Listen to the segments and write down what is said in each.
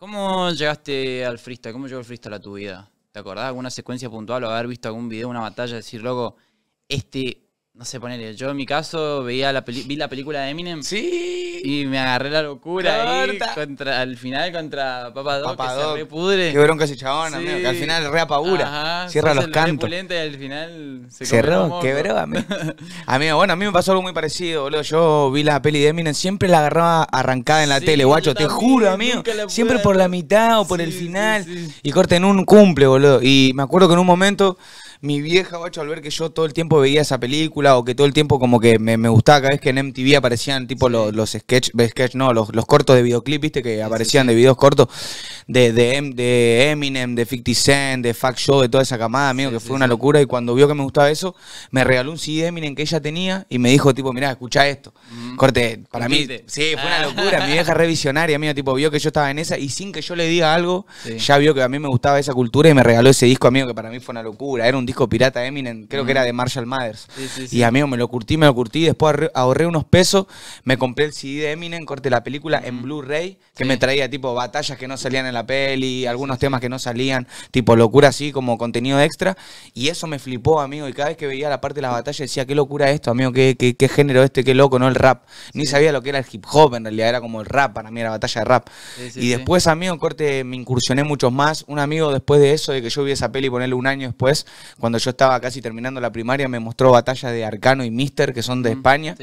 ¿Cómo llegaste al freestyle? ¿Cómo llegó el freestyle a tu vida? ¿Te acordás alguna secuencia puntual o haber visto algún video, una batalla, decir, loco, este no sé, ponerle, yo en mi caso veía la vi la película de Eminem. Sí. Y me agarré la locura ahí contra, al final contra Papa Doc, se Qué bronca ese chabón, amigo, que al final re Cierra los cantos. Y al final se Cerró, quebró, a amigo, bueno, a mí me pasó algo muy parecido, boludo. Yo vi la peli de Eminem, siempre la agarraba arrancada en la tele, guacho, te juro, amigo. Siempre por la mitad o por el final. Y en un cumple, boludo. Y me acuerdo que en un momento mi vieja, bacho, al ver que yo todo el tiempo veía esa película o que todo el tiempo como que me, gustaba cada vez que en MTV aparecían tipo los, los sketch, no, los, cortos de videoclip, viste, que aparecían de videos cortos de, de, Eminem, de 50 Cent, de Fact Show, de toda esa camada, amigo, que fue una locura. Y cuando vio que me gustaba eso, me regaló un CD de Eminem que ella tenía y me dijo, tipo, mirá, escucha esto. Mm. Corte, para mí, sí, fue una ah. locura. mi vieja revisionaria, amigo, tipo, vio que yo estaba en esa y sin que yo le diga algo, ya vio que a mí me gustaba esa cultura y me regaló ese disco, amigo, que para mí fue una locura. Era un disco pirata Eminem, creo que era de Marshall Mathers. Y amigo, me lo curtí, me lo curtí, después ahorré unos pesos, me compré el CD de Eminem, corté la película en Blu-ray, que me traía tipo batallas que no salían en la peli, algunos temas que no salían, tipo locura así como contenido extra. Y eso me flipó, amigo, y cada vez que veía la parte de la batalla decía, qué locura esto, amigo, qué, género este, qué loco, ¿no? El rap. Ni sabía lo que era el hip hop, en realidad era como el rap, para mí era batalla de rap. y después, amigo, corte, me incursioné mucho más. Un amigo después de eso, de que yo vi esa peli, ponerle un año después, cuando yo estaba casi terminando la primaria, me mostró Batalla de Arcano y Mister, que son de mm. España.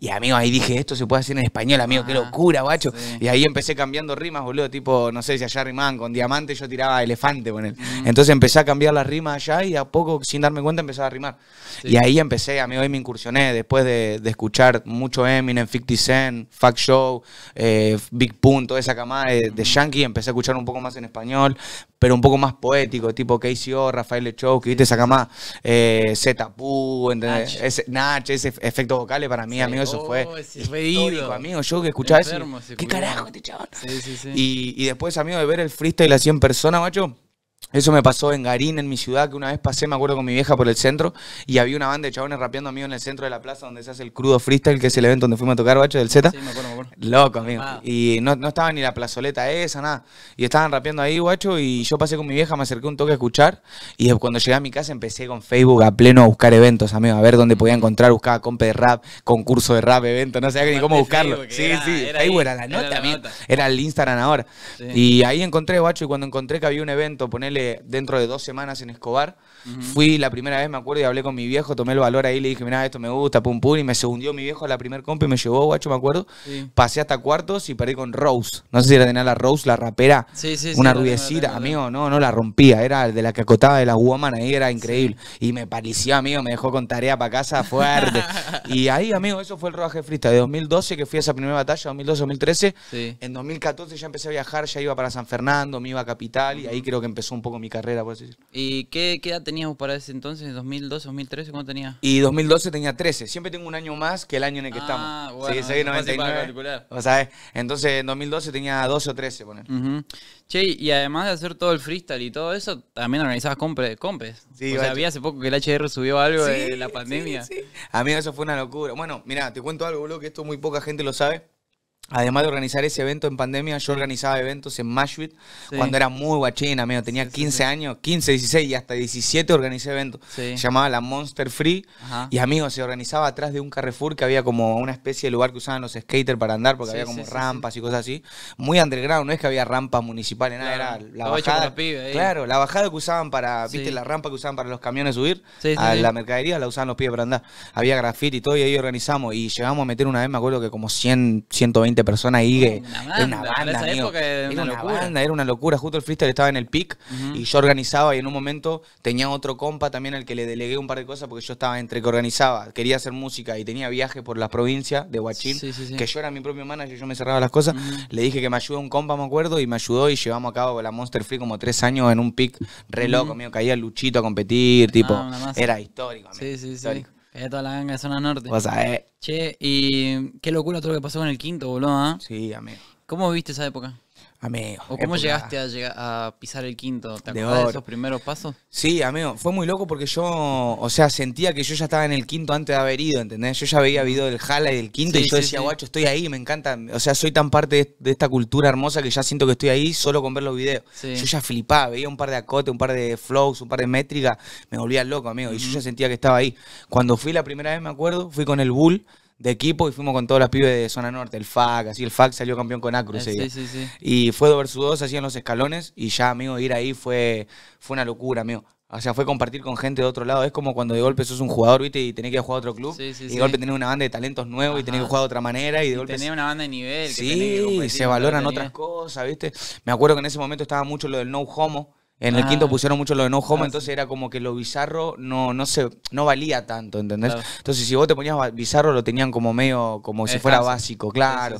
y amigo, ahí dije, esto se puede hacer en español, amigo, qué ah, locura, guacho. Y ahí empecé cambiando rimas, boludo, tipo, no sé, si allá rimaban con diamante, yo tiraba elefante con él. Mm. Entonces empecé a cambiar las rimas allá y a poco, sin darme cuenta, empecé a rimar. Y ahí empecé, amigo, ahí me incursioné, después de, escuchar mucho Eminem, 50 Cent, Fact Show, eh, Big Pun, toda esa camada de, de Yankee, empecé a escuchar un poco más en español, pero un poco más poético, tipo KCO, Rafael que ¿viste? Saca más eh, tapu Ese, Nach, ese efecto vocal, para mí, amigo, eso fue oh, histórico, amigo. Yo que escuchaba eso, ¿qué carajo este chabón? Sí, sí, sí. Y, y después, amigo, de ver el freestyle así en persona, macho, eso me pasó en Garín, en mi ciudad, que una vez pasé, me acuerdo con mi vieja por el centro, y había una banda de chabones rapeando amigo en el centro de la plaza donde se hace el crudo freestyle, que es el evento donde fuimos a tocar bacho del Z. Sí, me acuerdo, me acuerdo. Loco, amigo. Ah. Y no, estaba ni la plazoleta esa, nada. Y estaban rapeando ahí, guacho, y yo pasé con mi vieja, me acerqué un toque a escuchar, y cuando llegué a mi casa empecé con Facebook a pleno a buscar eventos, amigo, a ver dónde podía encontrar, buscaba compa de rap, concurso de rap, evento, no sabía ni cómo buscarlo. sí, sí, ahí, era la nota, era Era el Instagram ahora. Y ahí encontré, guacho, y cuando encontré que había un evento, ponerle dentro de dos semanas en Escobar. Fui la primera vez, me acuerdo, y hablé con mi viejo, tomé el valor ahí, le dije, mira, esto me gusta, pum, pum, y me segundió mi viejo a la primer compa y me llevó, guacho, me acuerdo. Pasé hasta cuartos y perdí con Rose. No sé si era tenía la Rose, la rapera. Sí, sí, una rubiecita, amigo, no, no la rompía, era de la que acotaba de la woman ahí, era increíble. Y me pareció, amigo, me dejó con tarea para casa fuerte. y ahí, amigo, eso fue el rodaje frista de 2012, que fui a esa primera batalla, 2012-2013. En 2014 ya empecé a viajar, ya iba para San Fernando, me iba a Capital, y ahí creo que empezó un poco mi carrera, por así ¿Y qué, qué tenías para ese entonces? ¿2012, 2013? ¿Cuánto tenía Y 2012 tenía 13. Siempre tengo un año más que el año en el que ah, estamos. Bueno, sí, 99. O sea, entonces en 2012 tenía 12 o 13, poner. Che, y además de hacer todo el freestyle y todo eso, también organizabas compes. Sí, o sea, había hace poco que el HR subió algo de la pandemia. Sí, A mí eso fue una locura. Bueno, mira, te cuento algo, boludo, que esto muy poca gente lo sabe. Además de organizar ese evento en pandemia, yo organizaba eventos en Mashwit cuando era muy guachín, amigo. Tenía 15 años, 15, 16 y hasta 17 organizé eventos. Se llamaba la Monster Free. Y, amigos se organizaba atrás de un Carrefour que había como una especie de lugar que usaban los skaters para andar porque había como rampas y cosas así. Muy underground, no es que había rampas municipales, nada. Era la bajada. claro, la bajada que usaban para, viste, la rampa que usaban para los camiones subir a la mercadería, la usaban los pibes para andar. Había graffiti y todo y ahí organizamos. Y llegamos a meter una vez, me acuerdo que como 100, 120 personas ahí. Que, era una banda, era, una, locura. Justo el freestyle estaba en el pic y yo organizaba y en un momento tenía otro compa también al que le delegué un par de cosas porque yo estaba entre que organizaba, quería hacer música y tenía viaje por las provincias de Huachín, que yo era mi propio manager, yo me cerraba las cosas. Le dije que me ayudó un compa, me acuerdo, y me ayudó y llevamos a cabo la Monster Free como tres años en un pic re loco, mío. Caía Luchito a competir, tipo, ah, era histórico. Toda la ganga de zona norte. Vos sabés. Che, y qué locura todo lo que pasó con el quinto, boludo, ¿ah? Sí, amigo. ¿Cómo viste esa época? Amigo. cómo llegaste a, pisar el quinto? ¿Te acuerdas de, esos primeros pasos? Sí, amigo. Fue muy loco porque yo, o sea, sentía que yo ya estaba en el quinto antes de haber ido, ¿entendés? Yo ya veía video del Jala y del quinto y yo decía, guacho, estoy ahí, me encanta. O sea, soy tan parte de esta cultura hermosa que ya siento que estoy ahí solo con ver los videos. Yo ya flipaba, veía un par de acotes, un par de flows, un par de métricas. Me volvía loco, amigo. Y yo ya sentía que estaba ahí. Cuando fui la primera vez, me acuerdo, fui con el Bull de equipo y fuimos con todas las pibes de zona norte, el FAC, así el FAC salió campeón con Acruz. Eh, sí, Y fue 2 versus 2, así en los escalones y ya, amigo, ir ahí fue, fue una locura, amigo. O sea, fue compartir con gente de otro lado. Es como cuando de golpe sos un jugador, ¿viste? Y tenés que jugar a otro club. y de golpe tenés una banda de talentos nuevos y tenés que jugar de otra manera. Y de Tenés una banda de nivel. Sí, que se valoran otras cosas, ¿viste? Me acuerdo que en ese momento estaba mucho lo del no homo en el quinto ah. pusieron mucho lo de no Home, ah, entonces era como que lo bizarro no, no, se, no valía tanto, ¿entendés? Entonces, si vos te ponías bizarro, lo tenían como medio, como si fuera básico, claro.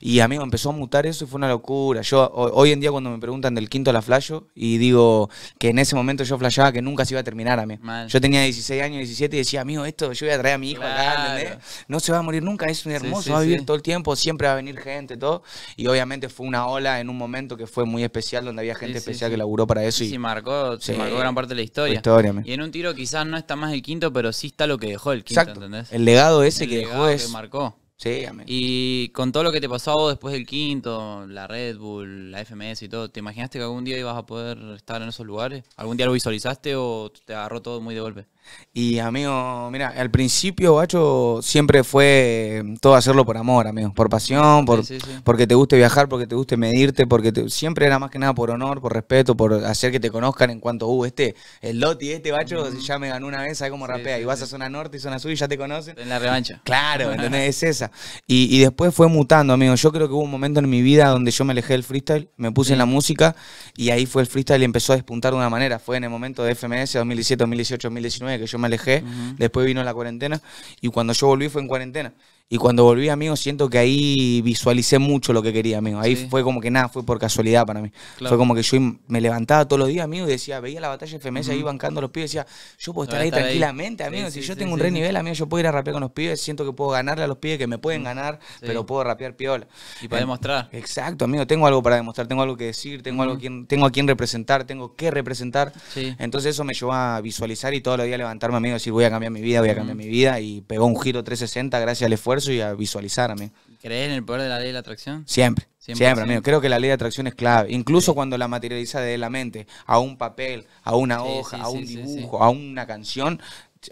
y amigo, empezó a mutar eso y fue una locura. Yo, hoy en día, cuando me preguntan del quinto la flasho, y digo que en ese momento yo flashaba que nunca se iba a terminar a mí. Yo tenía 16 años, 17 y decía, amigo, esto yo voy a traer a mi hijo acá, ¿entendés? No se va a morir nunca, es un hermoso, va a vivir todo el tiempo, siempre va a venir gente, todo. Y obviamente fue una ola en un momento que fue muy especial, donde había gente especial que laburó para eso sí. Sí, marcó, gran parte de la historia. y en un tiro quizás no está más el quinto, pero sí está lo que dejó el quinto, ¿entendés? El legado ese que dejó es... que marcó. Sí, amén. Y con todo lo que te pasó después del quinto, la Red Bull, la FMS y todo, ¿te imaginaste que algún día ibas a poder estar en esos lugares? ¿Algún día lo visualizaste o te agarró todo muy de golpe? Y amigo, mira, al principio, Bacho, siempre fue em, todo hacerlo por amor, amigo, por pasión, por, porque te guste viajar, porque te guste medirte, porque siempre era más que nada por honor, por respeto, por hacer que te conozcan en cuanto, hubo uh, este, el Loti, este Bacho, ya me ganó una vez, ahí cómo rapea? y vas a zona norte y zona sur y ya te conocen. En la revancha. Claro, ¿entendés? es esa. Y, y, después fue mutando, amigo. Yo creo que hubo un momento en mi vida donde yo me alejé del freestyle, me puse en la música y ahí fue el freestyle y empezó a despuntar de una manera. Fue en el momento de FMS 2017, 2018, 2019 que yo me alejé, después vino la cuarentena y cuando yo volví fue en cuarentena. Y cuando volví, amigo, siento que ahí visualicé mucho lo que quería, amigo. Ahí fue como que nada, fue por casualidad para mí. Fue como que yo me levantaba todos los días, amigo, y decía, veía la batalla FMS ahí bancando los pibes, decía, yo puedo estar ahí tranquilamente, amigo. si yo tengo un re nivel, amigo, yo puedo ir a rapear con los pibes, siento que puedo ganarle a los pibes que me pueden mm. ganar, pero puedo rapear piola. Y para demostrar. Exacto, amigo, tengo algo para demostrar, tengo algo que decir, tengo algo quien, tengo a quien representar, tengo que representar. Entonces eso me llevó a visualizar y todos los días levantarme, amigo, decir, voy a cambiar mi vida, voy a cambiar mi vida. Y pegó un giro 360 gracias al esfuerzo y a visualizarme. ¿Crees en el poder de la ley de la atracción? Siempre, siempre, amigo. Creo que la ley de atracción es clave. Incluso cuando la materializa de la mente, a un papel, a una hoja, a un dibujo, a una canción.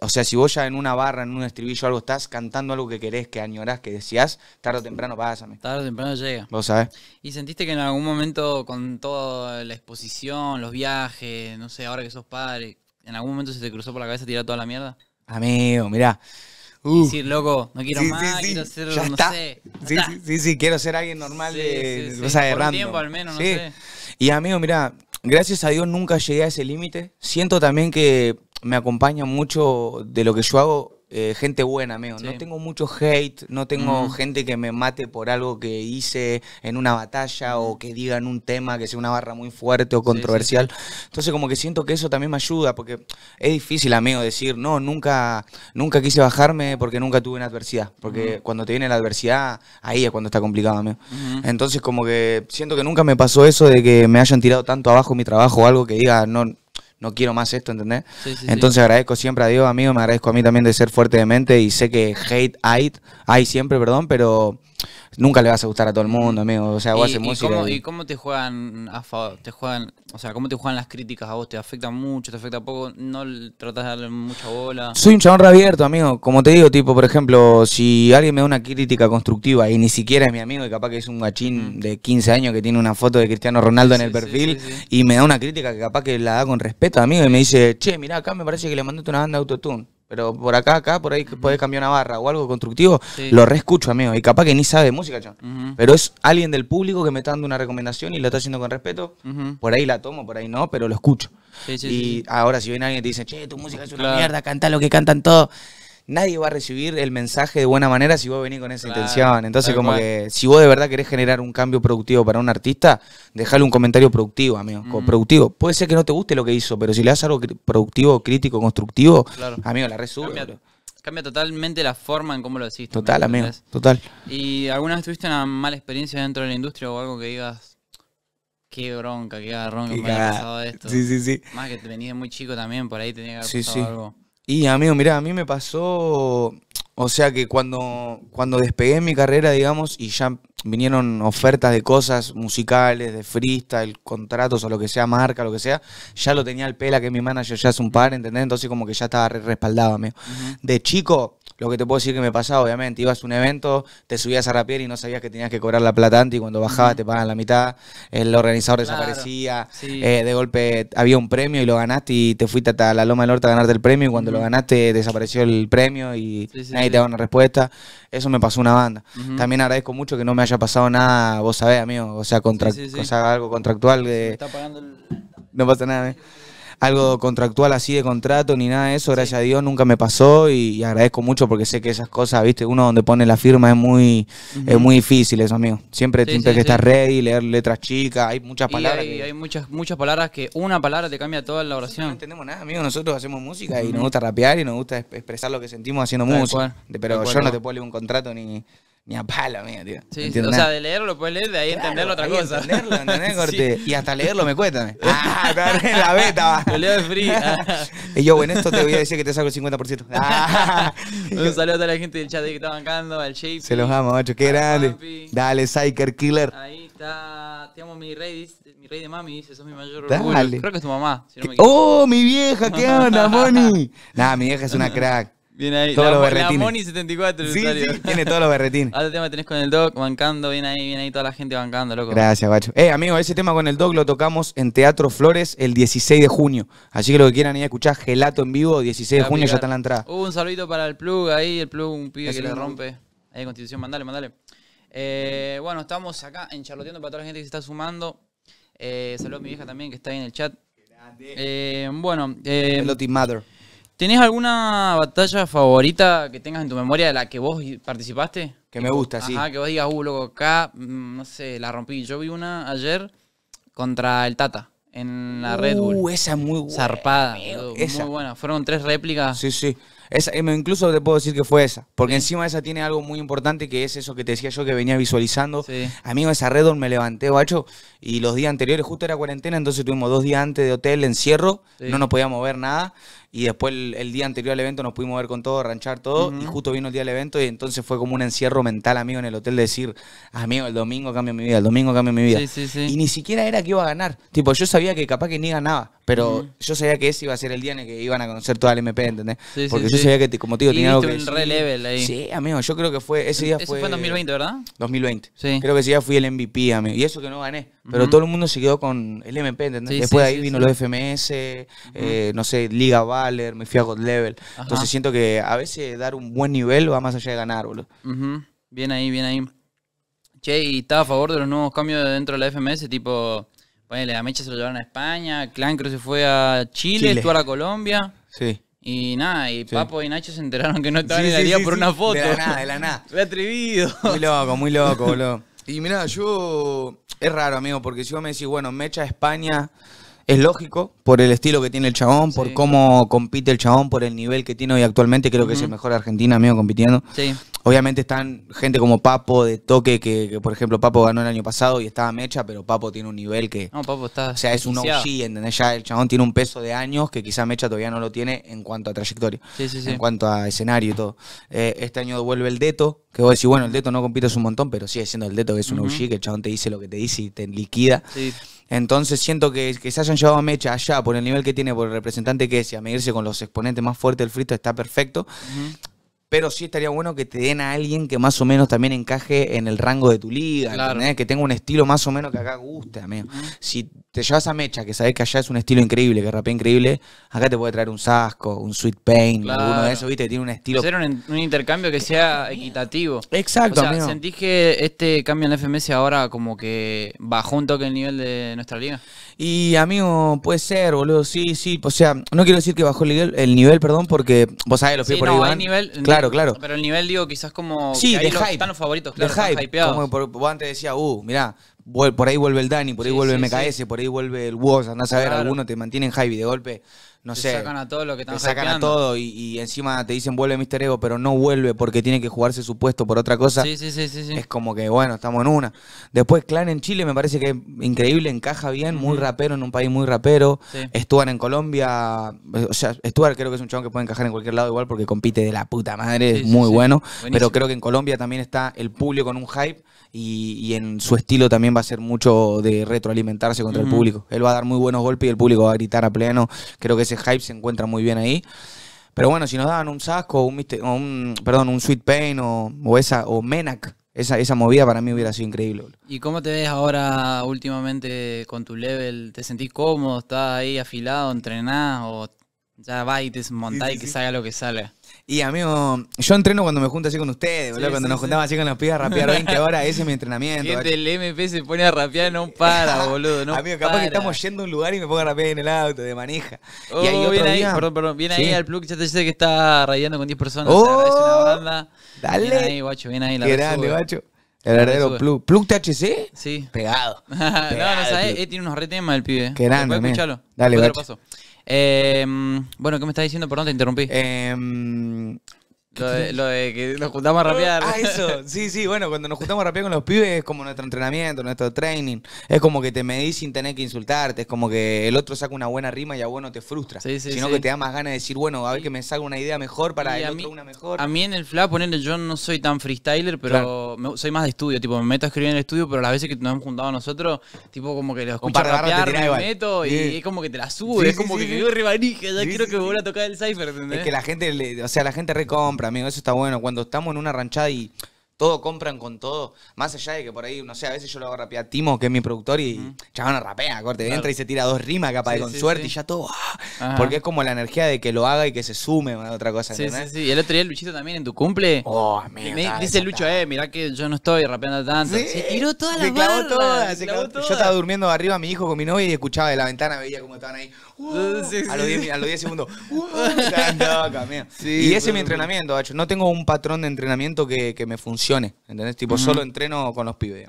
O sea, si vos ya en una barra, en un estribillo, algo estás cantando algo que querés, que añorás, que decías tarde o temprano pásame. Tarde o temprano llega. Vos sabés. ¿Y sentiste que en algún momento, con toda la exposición, los viajes, no sé, ahora que sos padre, en algún momento se te cruzó por la cabeza tirar toda la mierda? Amigo, mirá. Y uh. decir, loco, no quiero más, quiero ser, no sé. Sí, sí, sí, quiero ser alguien normal de, o sea, de Por tiempo al menos, no sé. Y amigo, mira, gracias a Dios nunca llegué a ese límite. Siento también que me acompaña mucho de lo que yo hago eh, gente buena, amigo. No tengo mucho hate, no tengo gente que me mate por algo que hice en una batalla o que diga en un tema que sea una barra muy fuerte o controversial. Entonces como que siento que eso también me ayuda porque es difícil, amigo, decir, no, nunca, nunca quise bajarme porque nunca tuve una adversidad. Porque cuando te viene la adversidad, ahí es cuando está complicado, amigo. Entonces como que siento que nunca me pasó eso de que me hayan tirado tanto abajo mi trabajo o algo que diga, no, no quiero más esto, ¿entendés? Entonces agradezco siempre a Dios, amigo, me agradezco a mí también de ser fuerte de mente y sé que hate hay siempre, perdón, pero nunca le vas a gustar a todo el mundo, amigo. O sea, vos haces música. y... cómo te juegan a Te juegan, o sea, ¿cómo te juegan las críticas a vos? ¿Te afecta mucho? ¿Te afecta poco? ¿No tratas de darle mucha bola? Soy un chabón reabierto, amigo. Como te digo, tipo, por ejemplo, si alguien me da una crítica constructiva y ni siquiera es mi amigo y capaz que es un gachín de 15 años que tiene una foto de Cristiano Ronaldo en el perfil y me da una crítica que capaz que la da con respeto, amigo, y me dice, che, mirá, acá me parece que le mandaste una banda autotune. Pero por acá, acá, por ahí que puede cambiar una barra o algo constructivo, lo reescucho, amigo. Y capaz que ni sabe música, Pero es alguien del público que me está dando una recomendación y lo está haciendo con respeto. Por ahí la tomo, por ahí no, pero lo escucho. y ahora si viene alguien y te dice, che, tu música es una mierda, canta lo que cantan todos nadie va a recibir el mensaje de buena manera si vos venís con esa intención. Entonces, como que si vos de verdad querés generar un cambio productivo para un artista, dejale un comentario productivo, amigo. Mm. Productivo. Puede ser que no te guste lo que hizo, pero si le das algo productivo, crítico, constructivo, amigo, la resube. Cambia, totalmente la forma en cómo lo decís. Total, amigo. Total. ¿Y alguna vez tuviste una mala experiencia dentro de la industria o algo que digas, Qué bronca, qué agarrón que me pasado esto. Sí, sí, sí. Más que te venís muy chico también, por ahí tenía que haber algo. Y amigo, mira, a mí me pasó, o sea que cuando, cuando despegué mi carrera, digamos, y ya vinieron ofertas de cosas musicales, de freestyle, contratos o lo que sea, marca, lo que sea, ya lo tenía el pela que mi manager ya es un par, ¿entendés? Entonces como que ya estaba respaldado, amigo. De chico, lo que te puedo decir que me pasaba, obviamente, ibas a un evento, te subías a rapier y no sabías que tenías que cobrar la plata antes y cuando bajabas te pagan la mitad, el organizador desaparecía, eh, de golpe había un premio y lo ganaste y te fuiste hasta la Loma del Norte a ganarte el premio y cuando lo ganaste desapareció el premio y nadie te da una respuesta. Eso me pasó una banda. También agradezco mucho que no me haya pasado nada, vos sabés, amigo, o sea, contra, algo contractual de... No pasa nada, ¿eh? algo contractual así de contrato ni nada de eso, gracias a Dios nunca me pasó y, agradezco mucho porque sé que esas cosas, viste, uno donde pone la firma es muy, es muy difícil eso, amigo. Siempre sí, que estar ready, leer letras chicas, hay muchas palabras. Y hay, muchas, muchas palabras que una palabra te cambia toda la oración. no entendemos nada, amigo, nosotros hacemos música y nos gusta rapear y nos gusta expresar lo que sentimos haciendo música. pero yo no te puedo leer un contrato ni... Mira pala palo, mía, tío. Sí, sí, o sea, de leerlo puedes leer, de ahí entenderlo otra cosa. Entenderlo, ¿entendés, corte? Y hasta leerlo me cuesta. Ah, en la beta, va. Lo de y yo, bueno, esto te voy a decir que te saco el 50%. Ah. Un saludo a toda la gente del chat que está bancando, al Shape. Se los amo, macho, qué grande. Dale, Psyker Killer. Ahí está, te amo mi rey, mi rey de mami, dice, sos mi mayor Dale. orgullo. Creo que es tu mamá, ¡Oh, mi vieja! ¿Qué onda, Moni? Nada, mi vieja es una crack. Viene ahí. todo la, los berretines. Moni 74. Sí, tiene todos los berretines. Otro tema tenés con el Doc, bancando, viene ahí, viene ahí toda la gente bancando, loco. Gracias, guacho Eh, amigo, ese tema con el Doc lo tocamos en Teatro Flores el 16 de junio. Así que lo que quieran ir a escuchar Gelato en vivo, 16 de junio ya está en la entrada. Hubo uh, un saludito para el plug ahí, el plug, un pibe que le rompe. Ahí, Constitución, mandale, mandale. Eh, bueno, estamos acá en charloteando para toda la gente que se está sumando. Eh, saludos a mi vieja también que está ahí en el chat. Eh, bueno, eh, Mother. ¿Tenés alguna batalla favorita que tengas en tu memoria de la que vos participaste? Que me gusta, sí. Ajá, que vos digas, uh, loco, acá, mm, no sé, la rompí. Yo vi una ayer contra el Tata en la Red Bull. Uh, esa muy buena. Zarpada. Muy buena. Fueron tres réplicas. Sí, sí. Eh, incluso te puedo decir que fue esa. Porque encima esa tiene algo muy importante que es eso que te decía yo que venía visualizando. Amigo, esa donde me levanté, guacho. Y los días anteriores, justo era cuarentena, entonces tuvimos dos días antes de hotel, encierro. No nos podíamos ver nada. Y después el, día anterior al evento nos pudimos ver con todo, ranchar todo. Y justo vino el día del evento y entonces fue como un encierro mental, amigo, en el hotel decir, amigo, el domingo cambia mi vida, el domingo cambia mi vida. Y ni siquiera era que iba a ganar. Tipo, yo sabía que capaz que ni ganaba, pero yo sabía que ese iba a ser el día en el que iban a conocer toda la MP, ¿entendés? Porque yo como algo que. level ahí. Sí, amigo, yo creo que fue. Ese día fue fue. fue en 2020, ¿verdad? 2020. Sí. Creo que ese día fui el MVP, amigo. Y eso que no gané. Pero todo el mundo se quedó con el MP, ¿entendés? Después de ahí vino los FMS, eh, no sé, Liga Valer, me fui a God Level. Entonces siento que a veces dar un buen nivel va más allá de ganar, boludo. Bien ahí, bien ahí. Che, ¿y está a favor de los nuevos cambios dentro de la FMS? Tipo, Bueno, a Mecha se lo llevaron a España, Clan creo que se fue a Chile, Chile. tú a Colombia. Sí. Y nada, y Papo y Nacho se enteraron que no estaban en la liga por una foto. De la nada, de la nada. Fue atrevido. Muy loco, muy loco, boludo. Y mira, yo. Es raro, amigo, porque si vos me decís, bueno, me Mecha España, es lógico, por el estilo que tiene el chabón, por cómo compite el chabón, por el nivel que tiene hoy actualmente, creo que es el mejor argentino amigo compitiendo. Sí. Obviamente están gente como Papo de toque, que, por ejemplo Papo ganó el año pasado y estaba mecha, pero Papo tiene un nivel que. No, Papo está. O sea, es un OG, ¿entendés? Ya el chabón tiene un peso de años que quizá mecha todavía no lo tiene en cuanto a trayectoria. Sí, sí, sí. En cuanto a escenario y todo. Eh, este año devuelve el Deto, que vos decís, bueno, el Deto no compite un montón, pero sigue siendo el Deto, que es un OG, que el chabón te dice lo que te dice y te liquida. Sí. Entonces siento que, que, se hayan llevado a Mecha allá por el nivel que tiene, por el representante que es, y a medirse con los exponentes más fuertes del frito está perfecto pero sí estaría bueno que te den a alguien que más o menos también encaje en el rango de tu liga, que tenga un estilo más o menos que acá guste, amigo. Si te llevas a Mecha, que sabés que allá es un estilo increíble, que rapea increíble, acá te puede traer un Sasco, un Sweet Pain, alguno de esos, viste, tiene un estilo. Hacer un, un intercambio que sea equitativo. Exacto, o sea, ¿Sentís que este cambio en la FMS ahora como que bajó un toque el nivel de nuestra liga? Y amigo, puede ser, boludo, sí, sí. O sea, no quiero decir que bajó el nivel, perdón, porque vos sabés, los pies por Nivel, claro, claro, claro. Pero el nivel, digo, quizás como. Sí, Están los favoritos, claro. De Como por, vos antes decía, uh, mirá, por ahí vuelve el Dani, por ahí vuelve el MKS, por ahí vuelve el Woz, andás a ver, alguno te mantiene en hype y de golpe no sé. sacan a todo lo que están Te sacan a todo y, encima te dicen vuelve Mister Ego, pero no vuelve porque tiene que jugarse su puesto por otra cosa. Sí, sí, sí, Es como que, bueno, estamos en una. Después, Clan en Chile me parece que increíble, encaja bien, muy rapero en un país muy rapero. estuvo Stuart en Colombia. Eh, o sea, Stuart creo que es un chabón que puede encajar en cualquier lado igual porque compite de la puta madre, es muy bueno. Pero creo que en Colombia también está el público con un hype y, en su estilo también va a ser mucho de retroalimentarse contra el público. Él va a dar muy buenos golpes y el público va a gritar a pleno. Creo que hype se encuentra muy bien ahí. Pero bueno, si nos daban un Sasco, un, un perdón, un Sweet Pain o, o esa o Menac, esa, esa movida para mí hubiera sido increíble. ¿Y cómo te ves ahora últimamente con tu level? ¿Te sentís cómodo? ¿Estás ahí afilado, entrenado o ya va y te montás y que salga lo que salga? Y amigo, yo entreno cuando me junto así con ustedes, boludo. cuando nos juntamos así con los pibes a rapear 20 horas, ese es mi entrenamiento. El MP se pone a rapear, no para, boludo. No amigo, capaz que estamos yendo a un lugar y me pongo a rapear en el auto de maneja oh, y ahí viene ahí, perdón, perdón. Viene ahí al plug, ya te que está rayando con 10 personas. Oh, es una banda. Dale. Viene ahí, guacho, viene ahí Qué grande, guacho. El heredero plug. ¿Plug THC? Sí. Pegado. no, no sabes, eh, tiene unos retemas el pibe. Qué grande, Después, escuchalo. Dale, guacho. Em, bueno, ¿qué me estás diciendo? Perdón, te interrumpí. Eh, lo de, que nos juntamos a rapear. Ah, eso. Sí, sí, bueno, cuando nos juntamos a rapear con los pibes es como nuestro entrenamiento, nuestro training. Es como que te medís sin tener que insultarte. Es como que el otro saca una buena rima y a bueno te frustra. Sí, sí, sino que te da más ganas de decir, bueno, a ver que me salga una idea mejor para el otro una mejor. A mí en el fla, ponerle, yo no soy tan freestyler, pero soy más de estudio. Tipo, me meto a escribir en el estudio, pero las veces que nos hemos juntado nosotros, tipo, como que los escucho rapear, me meto y es como que te la sube. es como que te digo ya quiero que vuelva a tocar el cipher, Es que la gente, o sea, la gente recompra amigo, eso está bueno. Cuando estamos en una ranchada y todo compran con todo. Más allá de que por ahí, no sé, a veces yo lo hago rapear Timo, que es mi productor, y chaval, rapea, corte, entra y se tira dos rimas capaz de con suerte y ya todo. Ah, porque es como la energía de que lo haga y que se sume otra cosa. Sí, sí, sí. Y el otro día Luchito también en tu cumple. Oh, amigo, dice Lucho, eh, mirá que yo no estoy rapeando tanto. se tiró toda la se Yo estaba durmiendo arriba mi hijo con mi novia y escuchaba de la ventana, veía cómo estaban ahí. Uh, a, los 10, segundos. Uh, y ese es mi entrenamiento, No tengo un patrón de entrenamiento que, que me funcione ¿entendés? Tipo, solo entreno con los pibes,